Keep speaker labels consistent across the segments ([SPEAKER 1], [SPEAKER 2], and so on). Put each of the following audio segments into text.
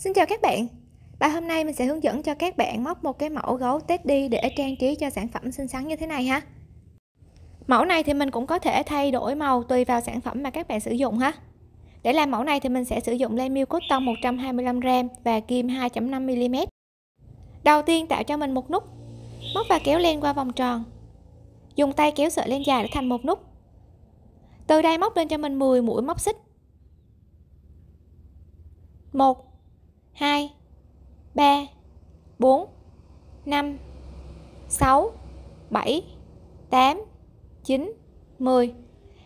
[SPEAKER 1] Xin chào các bạn bài hôm nay mình sẽ hướng dẫn cho các bạn móc một cái mẫu gấu Teddy để trang trí cho sản phẩm xinh xắn như thế này ha Mẫu này thì mình cũng có thể thay đổi màu tùy vào sản phẩm mà các bạn sử dụng ha Để làm mẫu này thì mình sẽ sử dụng len miêu cotton 125g và kim 2.5mm Đầu tiên tạo cho mình một nút Móc và kéo len qua vòng tròn Dùng tay kéo sợi len dài để thành một nút Từ đây móc lên cho mình 10 mũi móc xích 1 2 3 4 5 6 7 8 9 10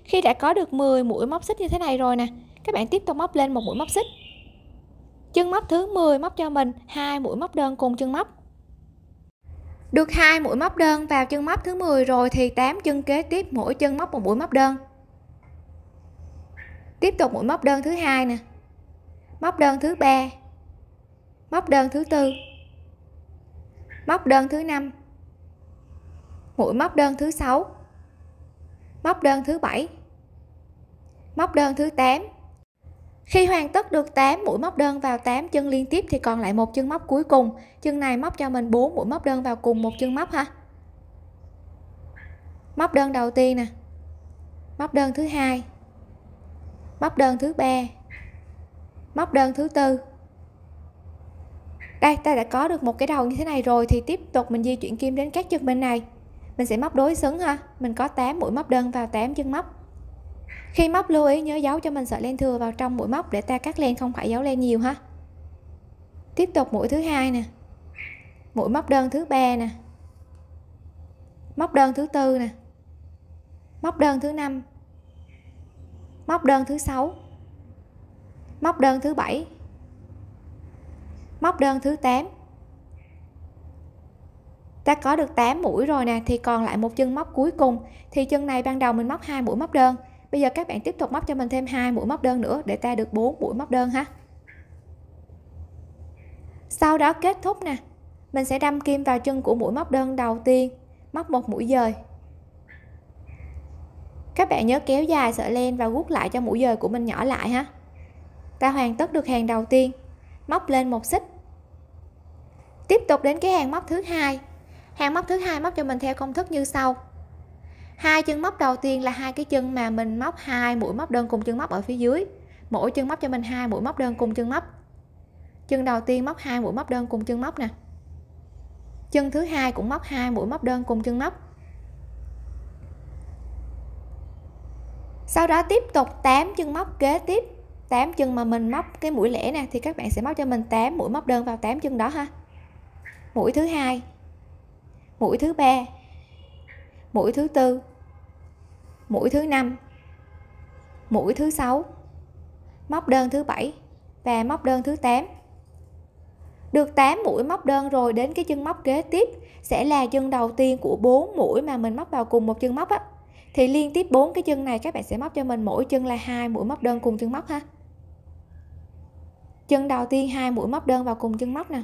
[SPEAKER 1] khi đã có được 10 mũi móc xích như thế này rồi nè các bạn tiếp tục móc lên một mũi móc xích chân móc thứ 10 móc cho mình hai mũi móc đơn cùng chân móc được hai mũi móc đơn vào chân móc thứ 10 rồi thì 8 chân kế tiếp mỗi chân móc một mũi móc đơn tiếp tục mũi móc đơn thứ hai nè móc đơn thứ ba móc đơn thứ tư móc đơn thứ năm mũi móc đơn thứ sáu móc đơn thứ bảy móc đơn thứ 8 khi hoàn tất được 8 mũi móc đơn vào 8 chân liên tiếp thì còn lại một chân móc cuối cùng chân này móc cho mình 4 mũi móc đơn vào cùng một chân móc ha móc đơn đầu tiên nè móc đơn thứ hai móc đơn thứ ba móc đơn thứ tư đây ta đã có được một cái đầu như thế này rồi thì tiếp tục mình di chuyển kim đến các chân bên này mình sẽ móc đối xứng ha mình có 8 mũi móc đơn vào 8 chân móc khi móc lưu ý nhớ giấu cho mình sợi len thừa vào trong mũi móc để ta cắt len không phải giấu len nhiều ha tiếp tục mũi thứ hai nè mũi móc đơn thứ ba nè móc đơn thứ tư nè móc đơn thứ năm móc đơn thứ sáu móc đơn thứ bảy móc đơn thứ 8 ta có được 8 mũi rồi nè thì còn lại một chân móc cuối cùng thì chân này ban đầu mình móc hai mũi móc đơn bây giờ các bạn tiếp tục móc cho mình thêm hai mũi móc đơn nữa để ta được 4 mũi móc đơn ha sau đó kết thúc nè mình sẽ đâm kim vào chân của mũi móc đơn đầu tiên móc một mũi dời các bạn nhớ kéo dài sợi len và gút lại cho mũi dời của mình nhỏ lại ha ta hoàn tất được hàng đầu tiên móc lên một xích tiếp tục đến cái hàng móc thứ hai hàng móc thứ hai móc cho mình theo công thức như sau hai chân móc đầu tiên là hai cái chân mà mình móc hai mũi móc đơn cùng chân móc ở phía dưới mỗi chân móc cho mình hai mũi móc đơn cùng chân móc chân đầu tiên móc hai mũi móc đơn cùng chân móc nè chân thứ hai cũng móc hai mũi móc đơn cùng chân móc sau đó tiếp tục 8 chân móc kế tiếp 8 chân mà mình móc cái mũi lẻ nè thì các bạn sẽ móc cho mình 8 mũi móc đơn vào 8 chân đó ha mũi thứ hai mũi thứ ba mũi thứ tư mũi thứ năm mũi thứ sáu móc đơn thứ bảy và móc đơn thứ 8 được 8 mũi móc đơn rồi đến cái chân móc kế tiếp sẽ là chân đầu tiên của 4 mũi mà mình móc vào cùng một chân móc á thì liên tiếp 4 cái chân này các bạn sẽ móc cho mình mỗi chân là hai mũi móc đơn cùng chân móc ha chân đầu tiên hai mũi móc đơn vào cùng chân móc nè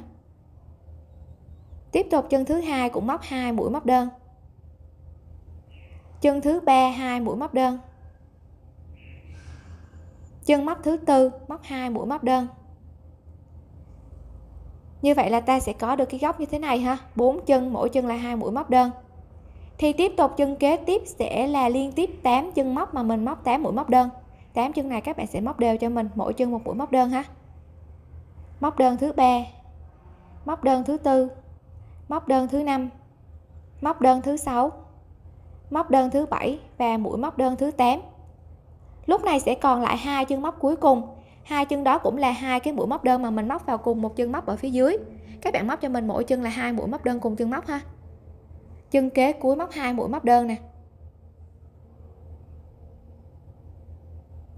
[SPEAKER 1] tiếp tục chân thứ hai cũng móc hai mũi móc đơn chân thứ ba hai mũi móc đơn chân móc thứ tư móc hai mũi móc đơn như vậy là ta sẽ có được cái góc như thế này ha bốn chân mỗi chân là hai mũi móc đơn thì tiếp tục chân kế tiếp sẽ là liên tiếp 8 chân móc mà mình móc 8 mũi móc đơn 8 chân này các bạn sẽ móc đều cho mình mỗi chân một mũi móc đơn ha móc đơn thứ ba móc đơn thứ tư móc đơn thứ năm móc đơn thứ sáu móc đơn thứ bảy và mũi móc đơn thứ 8 lúc này sẽ còn lại hai chân móc cuối cùng hai chân đó cũng là hai cái mũi móc đơn mà mình móc vào cùng một chân móc ở phía dưới các bạn móc cho mình mỗi chân là hai mũi móc đơn cùng chân móc ha chân kế cuối móc hai mũi móc đơn nè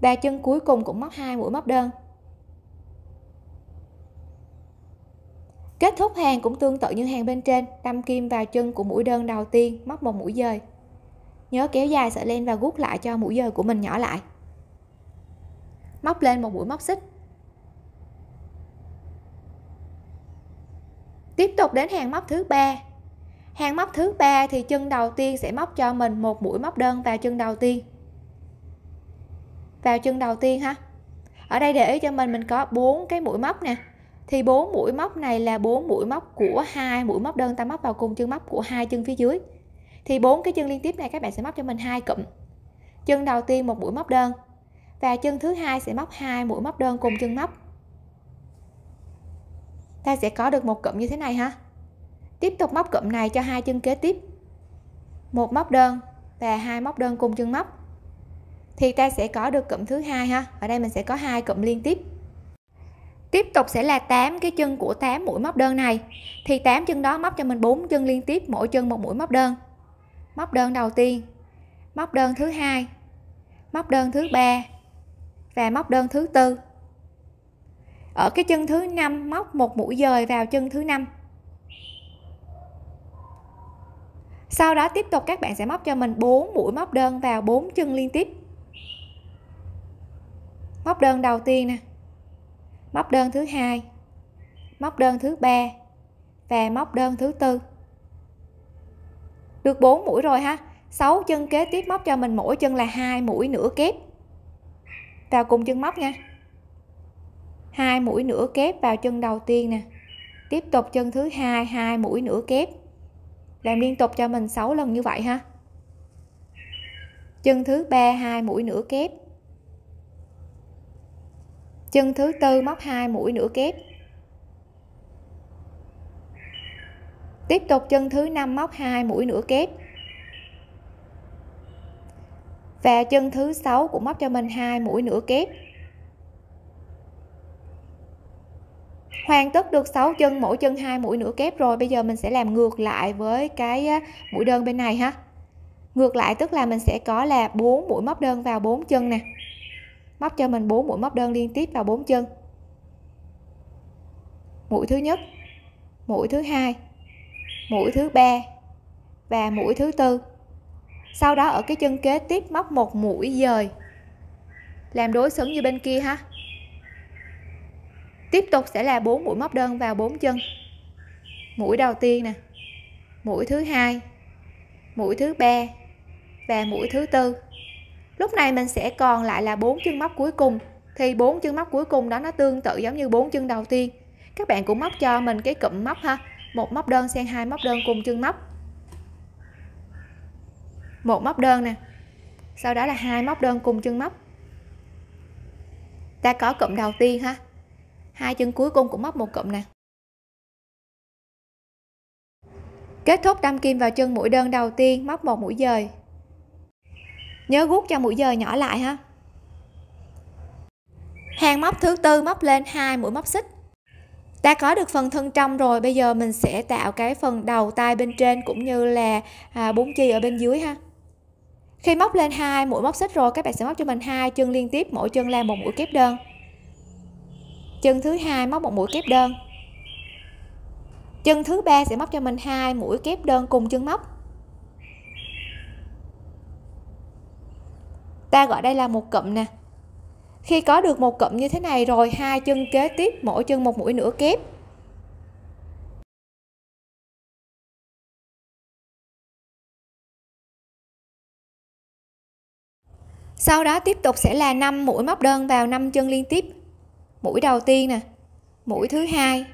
[SPEAKER 1] và chân cuối cùng cũng móc hai mũi móc đơn Kết thúc hàng cũng tương tự như hàng bên trên, đâm kim vào chân của mũi đơn đầu tiên, móc một mũi dời. Nhớ kéo dài sợi len và gút lại cho mũi dời của mình nhỏ lại. Móc lên một mũi móc xích. Tiếp tục đến hàng móc thứ ba. Hàng móc thứ ba thì chân đầu tiên sẽ móc cho mình một mũi móc đơn vào chân đầu tiên. Vào chân đầu tiên ha. Ở đây để ý cho mình mình có bốn cái mũi móc nè thì bốn mũi móc này là bốn mũi móc của hai mũi móc đơn ta móc vào cùng chân móc của hai chân phía dưới thì bốn cái chân liên tiếp này các bạn sẽ móc cho mình hai cụm chân đầu tiên một mũi móc đơn và chân thứ hai sẽ móc hai mũi móc đơn cùng chân móc ta sẽ có được một cụm như thế này ha tiếp tục móc cụm này cho hai chân kế tiếp một móc đơn và hai móc đơn cùng chân móc thì ta sẽ có được cụm thứ hai ha ở đây mình sẽ có hai cụm liên tiếp tiếp tục sẽ là 8 cái chân của 8 mũi móc đơn này thì 8 chân đó móc cho mình 4 chân liên tiếp mỗi chân một mũi móc đơn móc đơn đầu tiên móc đơn thứ hai móc đơn thứ ba và móc đơn thứ tư ở cái chân thứ năm móc một mũi dời vào chân thứ năm sau đó tiếp tục các bạn sẽ móc cho mình 4 mũi móc đơn vào 4 chân liên tiếp móc đơn đầu tiên nè móc đơn thứ hai móc đơn thứ ba và móc đơn thứ tư được 4 mũi rồi ha 6 chân kế tiếp móc cho mình mỗi chân là hai mũi nửa kép vào cùng chân móc nha hai mũi nửa kép vào chân đầu tiên nè tiếp tục chân thứ hai hai mũi nửa kép làm liên tục cho mình 6 lần như vậy ha chân thứ ba hai mũi nửa kép chân thứ tư móc hai mũi nửa kép tiếp tục chân thứ năm móc hai mũi nửa kép và chân thứ sáu cũng móc cho mình hai mũi nửa kép hoàn tất được 6 chân mỗi chân hai mũi nửa kép rồi bây giờ mình sẽ làm ngược lại với cái mũi đơn bên này ha ngược lại tức là mình sẽ có là 4 mũi móc đơn vào 4 chân nè móc cho mình 4 mũi móc đơn liên tiếp vào 4 chân mũi thứ nhất mũi thứ hai mũi thứ ba và mũi thứ tư sau đó ở cái chân kế tiếp móc một mũi dời làm đối xứng như bên kia ha tiếp tục sẽ là bốn mũi móc đơn vào bốn chân mũi đầu tiên nè mũi thứ hai mũi thứ ba và mũi thứ tư lúc này mình sẽ còn lại là bốn chân móc cuối cùng thì bốn chân móc cuối cùng đó nó tương tự giống như bốn chân đầu tiên các bạn cũng móc cho mình cái cụm móc ha một móc đơn xen hai móc đơn cùng chân móc một móc đơn nè sau đó là hai móc đơn cùng chân móc ta có cụm đầu tiên ha hai chân cuối cùng cũng móc một cụm nè kết thúc đâm kim vào chân mũi đơn đầu tiên móc một mũi dời nhớ gút cho mũi dời nhỏ lại ha hàng móc thứ tư móc lên hai mũi móc xích Ta có được phần thân trong rồi bây giờ mình sẽ tạo cái phần đầu tay bên trên cũng như là à, bún chi ở bên dưới ha khi móc lên hai mũi móc xích rồi các bạn sẽ móc cho mình hai chân liên tiếp mỗi chân làm một mũi kép đơn chân thứ hai móc một mũi kép đơn chân thứ ba sẽ móc cho mình hai mũi kép đơn cùng chân móc ta gọi đây là một cụm nè khi có được một cụm như thế này rồi hai chân kế tiếp mỗi chân một mũi nửa kép sau đó tiếp tục sẽ là 5 mũi móc đơn vào 5 chân liên tiếp mũi đầu tiên nè mũi thứ hai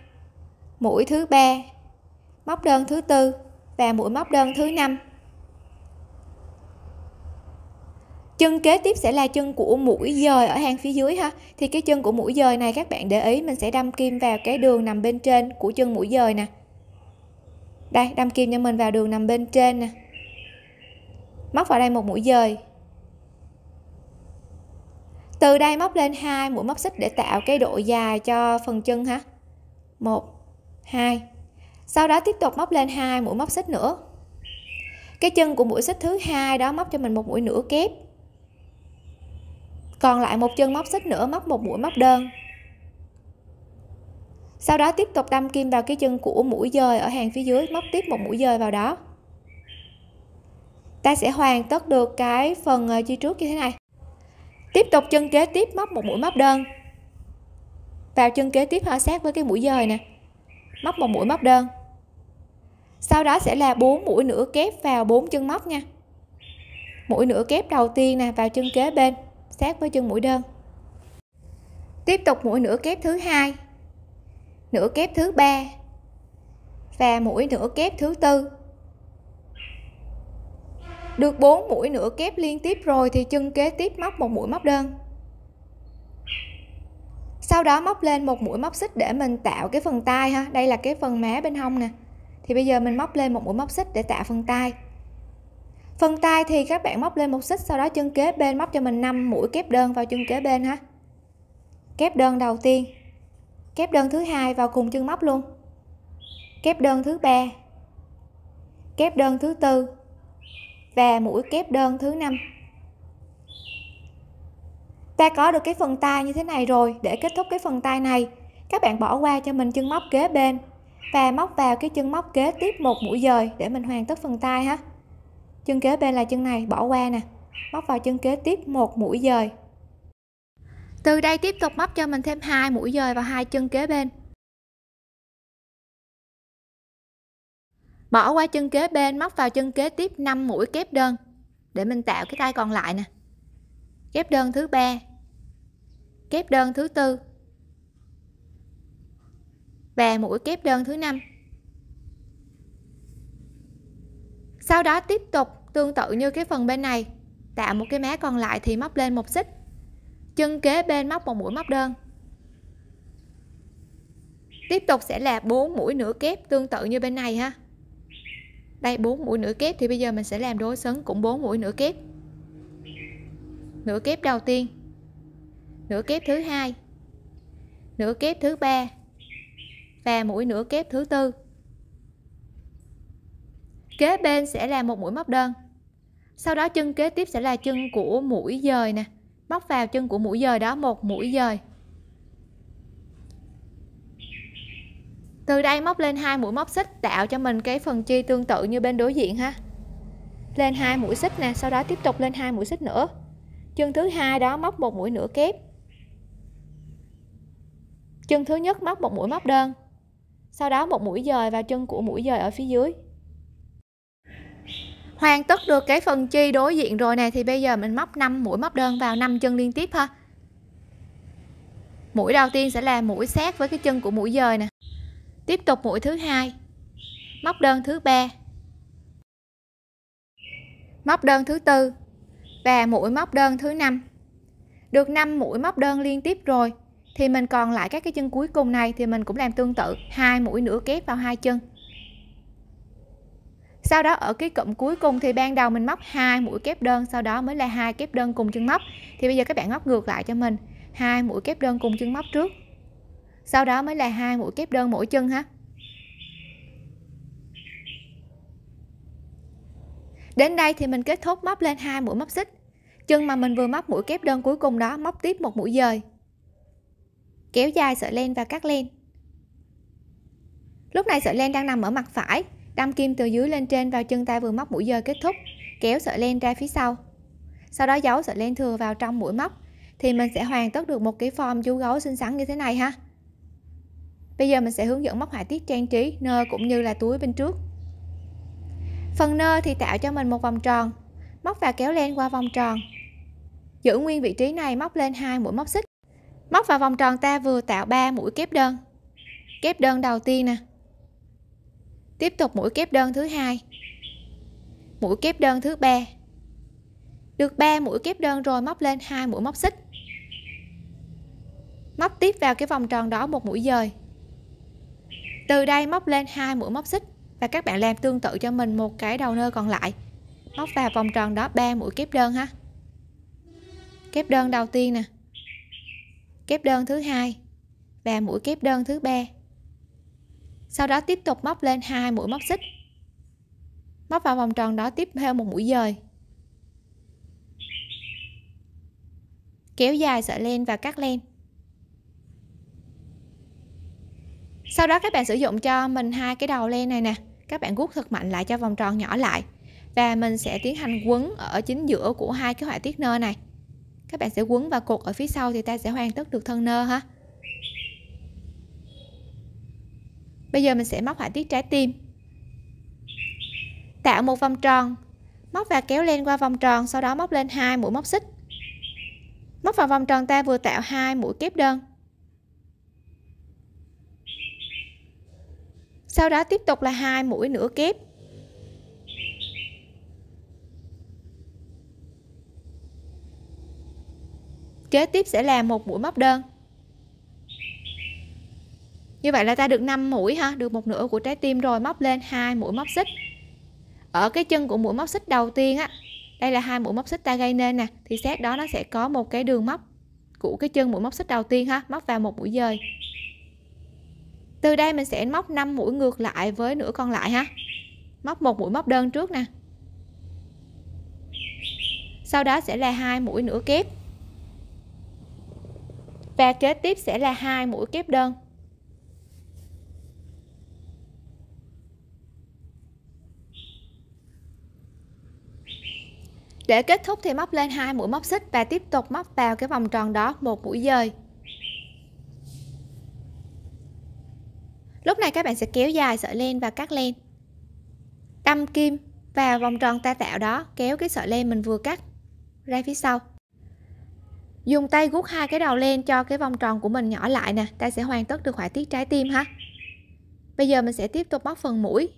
[SPEAKER 1] mũi thứ ba móc đơn thứ tư và mũi móc đơn thứ năm chân kế tiếp sẽ là chân của mũi dời ở hàng phía dưới ha thì cái chân của mũi dời này các bạn để ý mình sẽ đâm kim vào cái đường nằm bên trên của chân mũi dời nè đây đâm kim cho mình vào đường nằm bên trên nè móc vào đây một mũi dời từ đây móc lên hai mũi móc xích để tạo cái độ dài cho phần chân ha một hai sau đó tiếp tục móc lên hai mũi móc xích nữa cái chân của mũi xích thứ hai đó móc cho mình một mũi nửa kép còn lại một chân móc xích nữa móc một mũi móc đơn sau đó tiếp tục đâm kim vào cái chân của mũi dời ở hàng phía dưới móc tiếp một mũi dời vào đó ta sẽ hoàn tất được cái phần ờ, chi trước như thế này tiếp tục chân kế tiếp móc một mũi móc đơn vào chân kế tiếp hoa sát với cái mũi dời nè móc một mũi móc đơn sau đó sẽ là bốn mũi nữa kép vào bốn chân móc nha mũi nửa kép đầu tiên nè vào chân kế bên sát với chân mũi đơn tiếp tục mũi nửa kép thứ hai nửa kép thứ ba và mũi nửa kép thứ tư được 4 mũi nửa kép liên tiếp rồi thì chân kế tiếp móc một mũi móc đơn sau đó móc lên một mũi móc xích để mình tạo cái phần tay ha đây là cái phần má bên hông nè thì bây giờ mình móc lên một mũi móc xích để tạo phần tay phần tay thì các bạn móc lên một xích sau đó chân kế bên móc cho mình 5 mũi kép đơn vào chân kế bên ha kép đơn đầu tiên kép đơn thứ hai vào cùng chân móc luôn kép đơn thứ ba kép đơn thứ tư và mũi kép đơn thứ năm ta có được cái phần tay như thế này rồi để kết thúc cái phần tay này các bạn bỏ qua cho mình chân móc kế bên và móc vào cái chân móc kế tiếp một mũi dời để mình hoàn tất phần tay ha chân kế bên là chân này bỏ qua nè móc vào chân kế tiếp một mũi dời từ đây tiếp tục móc cho mình thêm hai mũi dời vào hai chân kế bên bỏ qua chân kế bên móc vào chân kế tiếp 5 mũi kép đơn để mình tạo cái tay còn lại nè kép đơn thứ ba kép đơn thứ tư và mũi kép đơn thứ năm sau đó tiếp tục tương tự như cái phần bên này tạo một cái mé còn lại thì móc lên một xích chân kế bên móc một mũi móc đơn tiếp tục sẽ là 4 mũi nửa kép tương tự như bên này ha đây 4 mũi nửa kép thì bây giờ mình sẽ làm đối xứng cũng 4 mũi nửa kép nửa kép đầu tiên nửa kép thứ hai nửa kép thứ ba và mũi nửa kép thứ tư kế bên sẽ là một mũi móc đơn sau đó chân kế tiếp sẽ là chân của mũi dời nè móc vào chân của mũi dời đó một mũi dời từ đây móc lên hai mũi móc xích tạo cho mình cái phần chi tương tự như bên đối diện ha lên hai mũi xích nè sau đó tiếp tục lên hai mũi xích nữa chân thứ hai đó móc một mũi nửa kép chân thứ nhất móc một mũi móc đơn sau đó một mũi dời vào chân của mũi dời ở phía dưới hoàn tất được cái phần chi đối diện rồi này, thì bây giờ mình móc 5 mũi móc đơn vào 5 chân liên tiếp ha mũi đầu tiên sẽ là mũi sát với cái chân của mũi dời nè tiếp tục mũi thứ hai móc đơn thứ ba móc đơn thứ tư và mũi móc đơn thứ năm được 5 mũi móc đơn liên tiếp rồi thì mình còn lại các cái chân cuối cùng này thì mình cũng làm tương tự hai mũi nữa kép vào hai chân sau đó ở cái cụm cuối cùng thì ban đầu mình móc hai mũi kép đơn sau đó mới là hai kép đơn cùng chân móc thì bây giờ các bạn móc ngược lại cho mình hai mũi kép đơn cùng chân móc trước sau đó mới là hai mũi kép đơn mỗi chân ha đến đây thì mình kết thúc móc lên hai mũi móc xích chân mà mình vừa móc mũi kép đơn cuối cùng đó móc tiếp một mũi dời kéo dài sợi len và cắt len lúc này sợi len đang nằm ở mặt phải Đâm kim từ dưới lên trên vào chân tay vừa móc mũi giờ kết thúc, kéo sợi len ra phía sau. Sau đó giấu sợi len thừa vào trong mũi móc thì mình sẽ hoàn tất được một cái form chú gấu xinh xắn như thế này ha. Bây giờ mình sẽ hướng dẫn móc họa tiết trang trí nơ cũng như là túi bên trước. Phần nơ thì tạo cho mình một vòng tròn, móc và kéo len qua vòng tròn. Giữ nguyên vị trí này móc lên hai mũi móc xích. Móc vào vòng tròn ta vừa tạo 3 mũi kép đơn. Kép đơn đầu tiên nè, tiếp tục mũi kép đơn thứ hai mũi kép đơn thứ ba được 3 mũi kép đơn rồi móc lên hai mũi móc xích móc tiếp vào cái vòng tròn đó một mũi dời từ đây móc lên hai mũi móc xích và các bạn làm tương tự cho mình một cái đầu nơ còn lại móc vào vòng tròn đó 3 mũi kép đơn ha kép đơn đầu tiên nè kép đơn thứ hai và mũi kép đơn thứ ba sau đó tiếp tục móc lên hai mũi móc xích móc vào vòng tròn đó tiếp theo một mũi dời kéo dài sợi len và cắt len sau đó các bạn sử dụng cho mình hai cái đầu len này nè các bạn gút thật mạnh lại cho vòng tròn nhỏ lại và mình sẽ tiến hành quấn ở chính giữa của hai cái họa tiết nơ này các bạn sẽ quấn và cột ở phía sau thì ta sẽ hoàn tất được thân nơ ha bây giờ mình sẽ móc họa tiết trái tim tạo một vòng tròn móc và kéo lên qua vòng tròn sau đó móc lên hai mũi móc xích móc vào vòng tròn ta vừa tạo hai mũi kép đơn sau đó tiếp tục là hai mũi nửa kép kế tiếp sẽ là một mũi móc đơn như vậy là ta được 5 mũi ha được một nửa của trái tim rồi móc lên hai mũi móc xích ở cái chân của mũi móc xích đầu tiên á đây là hai mũi móc xích ta gây nên nè thì xét đó nó sẽ có một cái đường móc của cái chân mũi móc xích đầu tiên ha móc vào một mũi dời từ đây mình sẽ móc 5 mũi ngược lại với nửa còn lại ha móc một mũi móc đơn trước nè sau đó sẽ là hai mũi nửa kép và kế tiếp sẽ là hai mũi kép đơn Để kết thúc thì móc lên hai mũi móc xích và tiếp tục móc vào cái vòng tròn đó một mũi dời. Lúc này các bạn sẽ kéo dài sợi len và cắt len. Đâm kim vào vòng tròn ta tạo đó, kéo cái sợi len mình vừa cắt ra phía sau. Dùng tay gút hai cái đầu len cho cái vòng tròn của mình nhỏ lại nè, ta sẽ hoàn tất được họa tiết trái tim ha. Bây giờ mình sẽ tiếp tục móc phần mũi.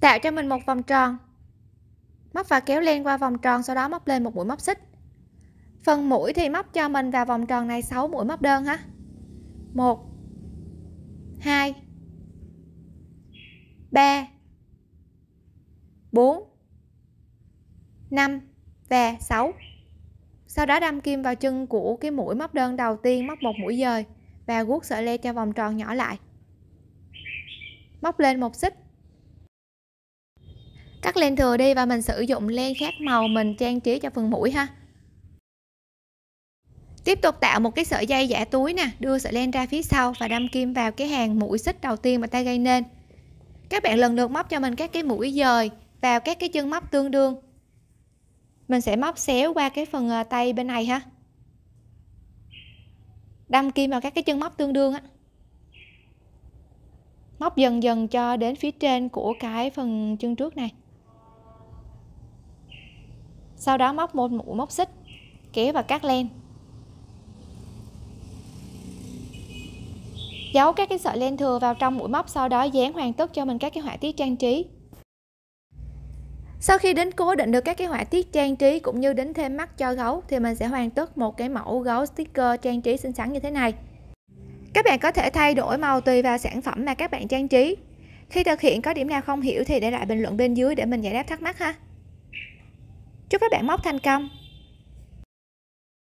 [SPEAKER 1] Tạo cho mình một vòng tròn móc và kéo len qua vòng tròn sau đó móc lên một mũi móc xích phần mũi thì móc cho mình vào vòng tròn này 6 mũi móc đơn ha 1 2 3 4 5 và 6 sau đó đâm kim vào chân của cái mũi móc đơn đầu tiên móc một mũi dời và guốc sợi le cho vòng tròn nhỏ lại móc lên một xích cắt len thừa đi và mình sử dụng len khác màu mình trang trí cho phần mũi ha tiếp tục tạo một cái sợi dây giả túi nè đưa sợi len ra phía sau và đâm kim vào cái hàng mũi xích đầu tiên mà ta gây nên các bạn lần lượt móc cho mình các cái mũi dời vào các cái chân móc tương đương mình sẽ móc xéo qua cái phần ờ, tay bên này ha đâm kim vào các cái chân móc tương đương á móc dần dần cho đến phía trên của cái phần chân trước này sau đó móc một mũi móc xích kéo và cắt len giấu các cái sợi len thừa vào trong mũi móc sau đó dán hoàn tất cho mình các cái họa tiết trang trí sau khi đến cố định được các cái họa tiết trang trí cũng như đến thêm mắt cho gấu thì mình sẽ hoàn tất một cái mẫu gấu sticker trang trí xinh xắn như thế này các bạn có thể thay đổi màu tùy vào sản phẩm mà các bạn trang trí khi thực hiện có điểm nào không hiểu thì để lại bình luận bên dưới để mình giải đáp thắc mắc ha Chúc các bạn móc thành công!